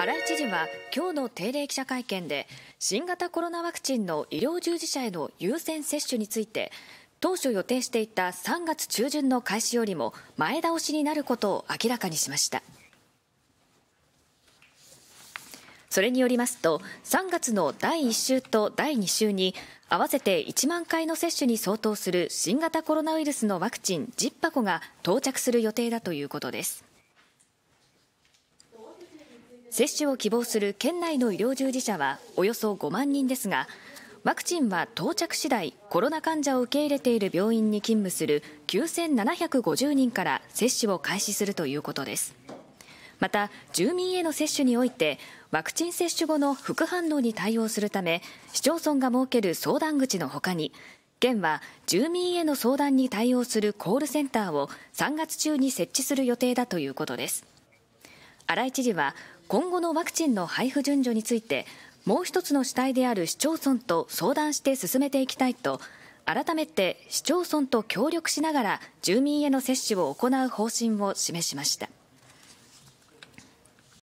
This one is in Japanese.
新井知事は今日の定例記者会見で新型コロナワクチンの医療従事者への優先接種について当初予定していた3月中旬の開始よりも前倒しになることを明らかにしましたそれによりますと3月の第1週と第2週に合わせて1万回の接種に相当する新型コロナウイルスのワクチン10箱が到着する予定だということです接種を希望する県内の医療従事者はおよそ5万人ですがワクチンは到着次第コロナ患者を受け入れている病院に勤務する9750人から接種を開始するということですまた住民への接種においてワクチン接種後の副反応に対応するため市町村が設ける相談口のほかに県は住民への相談に対応するコールセンターを3月中に設置する予定だということです。荒井知事は今後のワクチンの配布順序についてもう一つの主体である市町村と相談して進めていきたいと改めて市町村と協力しながら住民への接種を行う方針を示しました。